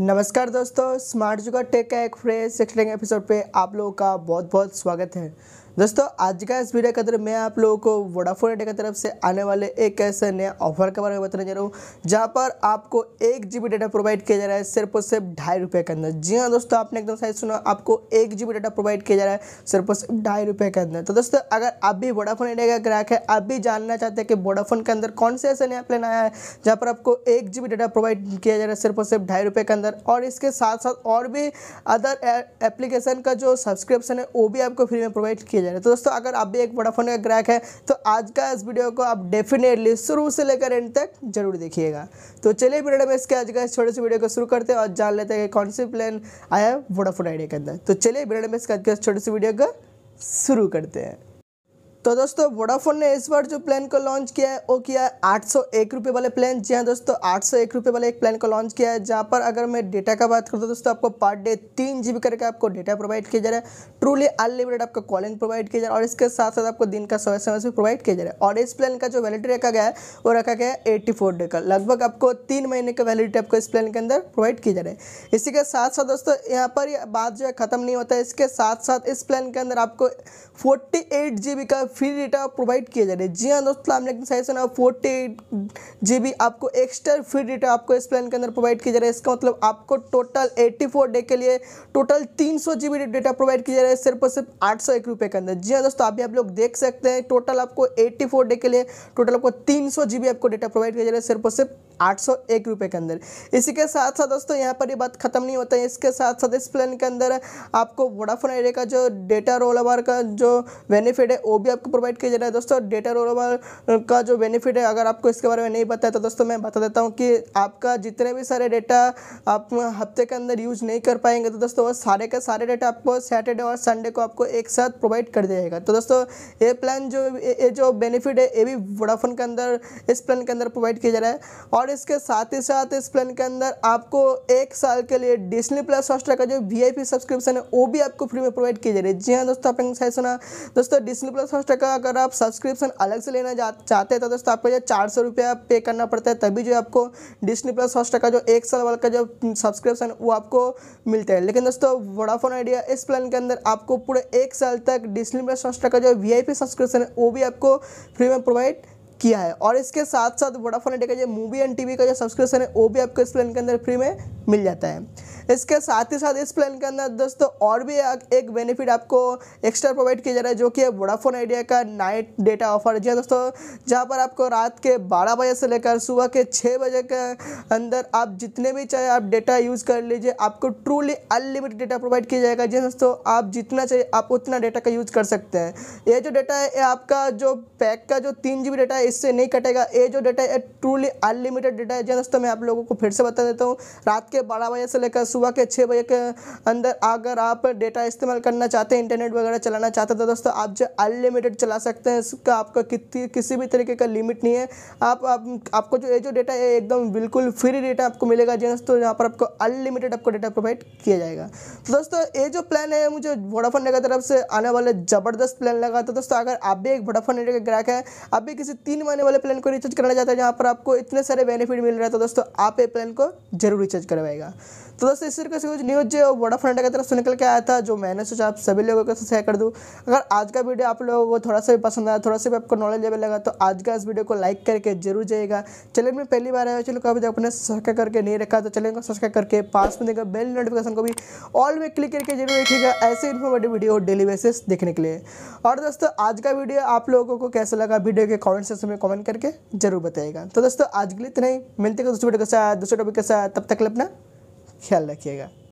नमस्कार दोस्तों स्मार्ट जुगा टेक का एक फ्रेश एपिसोड पे आप लोगों का बहुत बहुत स्वागत है दोस्तों आज का इस वीडियो के अंदर मैं आप लोगों को वोडाफोन आइडिया की तरफ से आने वाले एक ऐसे नए ऑफर के बारे में बताने जा रहा हूँ जहाँ पर आपको एक जी डाटा प्रोवाइड किया जा रहा है सिर्फ और सिर्फ ढाई रुपये के अंदर जी हाँ दोस्तों आपने एकदम सही सुना आपको एक जी डाटा प्रोवाइड किया जा रहा है सिर्फ और सिर्फ ढाई रुपये के अंदर तो दोस्तों अगर आप भी वोडाफोन इंडिया का ग्राहक है आप भी जानना चाहते हैं कि वोडाफोन के अंदर कौन से ऐसे नया प्लान आया है जहाँ पर आपको एक जी डाटा प्रोवाइड किया जा रहा है सिर्फ और सिर्फ ढाई रुपये के अंदर और इसके साथ साथ और भी अदर एप्लीकेशन का जो सब्सक्रिप्शन है वो भी आपको फ्री में प्रोवाइड किया किया जा रहा है तो दोस्तों अगर आप भी एक वोडाफोन का ग्राहक है तो आज का इस वीडियो को आप डेफिनेटली शुरू से लेकर एंड तक जरूर देखिएगा तो चलिए वीडियो में इसके आज का इस छोटे से वीडियो को शुरू करते हैं और जान लेते हैं कि कौन सी प्लान आया है वोडाफोन आइडिया के अंदर तो चलिए वीडियो में इसके आज का छोटे से वीडियो को शुरू करते हैं तो दोस्तों वोडाफोन ने इस बार जो प्लान को लॉन्च किया है वो किया है आठ सौ एक रुपये वाले प्लान जी हाँ दोस्तों आठ सौ एक रुपये वाले एक प्लान को लॉन्च किया है जहाँ पर अगर मैं डेटा का बात करूँ तो दोस्तों आपको पर डे तीन जी करके आपको डेटा प्रोवाइड किया जा रहा है ट्रूली अनलिमिटेड आपको कॉलिंग प्रोवाइड किया जा रहा है और इसके साथ साथ आपको दिन का सौ एस भी प्रोवाइड किया जा रहा है और इस प्लान का जो वैलिडिटी रखा गया है वो रखा गया है एट्टी फोर डे का लगभग आपको तीन महीने का वैलिडिटी आपको इस प्लान के अंदर प्रोवाइड किया जा रहा है इसी के साथ साथ दोस्तों यहाँ पर बात जो है ख़त्म नहीं होता है इसके साथ साथ इस प्लान के अंदर आपको फोर्टी एट जी बी का फ्री डेटा प्रोवाइड किया जा रहा है जी हाँ दोस्तों हम सेशन ऑफ फोर्टी बी आपको एक्स्ट्रा फ्री डेटा आपको इस प्लान के अंदर प्रोवाइड किया जा रहा है इसका मतलब आपको टोटल 84 डे के लिए टोटल तीन सौ जी डेटा हाँ प्रोवाइड किया जा रहा है सिर्फ और सिर्फ आठ सौ एक रुपये के अंदर जी हाँ दोस्तों अभी आप लोग देख सकते हैं टोटल आपको एट्टी डे के लिए टोटल आपको तीन सौ आपको डेटा प्रोवाइड किया जा रहा है सिर्फ और सिर्फ आठ सौ एक रुपये के अंदर इसी के साथ साथ दोस्तों यहाँ पर ये बात खत्म नहीं होता है इसके साथ साथ इस प्लान के अंदर आपको वोडाफोन आइडिया का जो डेटा रोल ओवर का जो बेनिफिट है वो भी आपको प्रोवाइड किया जा रहा है दोस्तों डेटा रोल ओवर का जो बेनिफिट है अगर आपको इसके बारे में नहीं पता है तो दोस्तों मैं बता देता हूँ कि आपका जितने भी सारे डेटा आप हफ्ते के अंदर यूज नहीं कर पाएंगे तो दोस्तों वो सारे के सारे डेटा आपको सैटरडे और संडे को आपको एक साथ प्रोवाइड कर दिया जाएगा तो दोस्तों ये प्लान जो ये जो बेनिफिट है ये भी वोडाफोन के अंदर इस प्लान के अंदर प्रोवाइड किया जा रहा है और और इसके साथ ही साथ इस प्लान के अंदर आपको एक साल के लिए डिस्नी प्लस हॉस्टर का जो वीआईपी सब्सक्रिप्शन है वो भी आपको फ्री में प्रोवाइड की जा रही है जी हाँ दोस्तों आपने सही सुना दोस्तों डिस्नी प्लस हॉस्टर का अगर आप सब्सक्रिप्शन अलग से लेना चाहते हैं तो दोस्तों आपको जो चार सौ रुपया पे करना पड़ता है तभी जो आपको डिस्नी प्लस हॉस्टर का जो एक साल वाला का जो सब्सक्रिप्शन वो आपको मिलता है लेकिन दोस्तों वोडाफोन आइडिया इस प्लान के अंदर आपको पूरे एक साल तक डिस्नी प्लस हॉस्टर का जो वी सब्सक्रिप्शन है वो भी आपको फ्री में प्रोवाइड किया है और इसके साथ साथ वोडाफोन आइडिया का जो मूवी एंड टीवी का जो सब्सक्रिप्शन है वो भी आपको इस प्लान के अंदर फ्री में मिल जाता है इसके साथ ही साथ इस प्लान के अंदर दोस्तों और भी एक बेनिफिट आपको एक्स्ट्रा प्रोवाइड किया जा रहा है जो कि है वोडाफोन आइडिया का नाइट डेटा ऑफर जी हाँ दोस्तों जहाँ पर आपको रात के बारह बजे से लेकर सुबह के छः बजे के अंदर आप जितने भी चाहे आप डेटा यूज़ कर लीजिए आपको ट्रूली अनलिमिटेड डेटा प्रोवाइड किया जाएगा जी हाँ दोस्तों आप जितना चाहिए आप उतना डेटा का यूज़ कर सकते हैं ये जो डेटा है ये आपका जो पैक का जो तीन जी डेटा है इससे नहीं कटेगा ये जो डेटा है ट्रूली अनलिमिटेड डेटा है जी हाँ दोस्तों मैं आप लोगों को फिर से बता देता हूँ रात के बारह बजे से लेकर सुबह के छः बजे के अंदर अगर आप डेटा इस्तेमाल करना चाहते हैं इंटरनेट वगैरह चलाना चाहते हैं तो दोस्तों आप जो अनलिमिटेड चला सकते हैं इसका आपका कितनी किसी भी तरीके का लिमिट नहीं है आप, आप आपको जो ये जो डेटा है एकदम बिल्कुल फ्री डेटा आपको मिलेगा जी दोस्तों यहाँ पर आपको अनलिमिटेड आपको डेटा प्रोवाइड किया जाएगा तो दोस्तों ये जो प्लान है मुझे वोडाफोन नेटवर्क की तरफ से आने वाले ज़बरदस्त प्लान लगा तो दोस्तों अगर आप भी एक वोडाफोन नेटवर्क का ग्राहक है आप भी किसी तीन महीने वाले प्लान को रिचार्ज करना चाहते हैं जहाँ पर आपको इतने सारे बेनिफिट मिल रहा है तो दोस्तों आप ये प्लान को जरूर रिचार्ज करवाएगा तो दोस्तों दोस्तों इस तरीके से कुछ न्यूज़ जो वोडाफोन की तरफ से निकल के आया था जो मैंने सोचा आप सभी लोगों के साथ शेयर कर दूँ अगर आज का वीडियो आप लोगों को थोड़ा सा भी पसंद आया थोड़ा सा भी आपको नॉलेज लेवल लगा तो आज का इस वीडियो को लाइक करके जरूर जाइएगा चैनल में पहली बार आया चलो कभी अपने सब्सक्राइब करके नहीं रखा तो चैनल को सब्सक्राइब करके पास में देखा बेल नोटिफिकेशन को भी ऑल में क्लिक करके जरूर देखिएगा ऐसे इन्फॉर्मेटिव वीडियो डेली बेसिस देखने के लिए और दोस्तों आज का वीडियो आप लोगों को कैसा लगा वीडियो के कॉमेंट सेक्शन में कॉमेंट करके जरूर बताइएगा तो दोस्तों आज के लिए इतना ही मिलते हैं दूसरे वीडियो के साथ दूसरे टॉपिक के साथ तब तक अपना ख्याल रखिएगा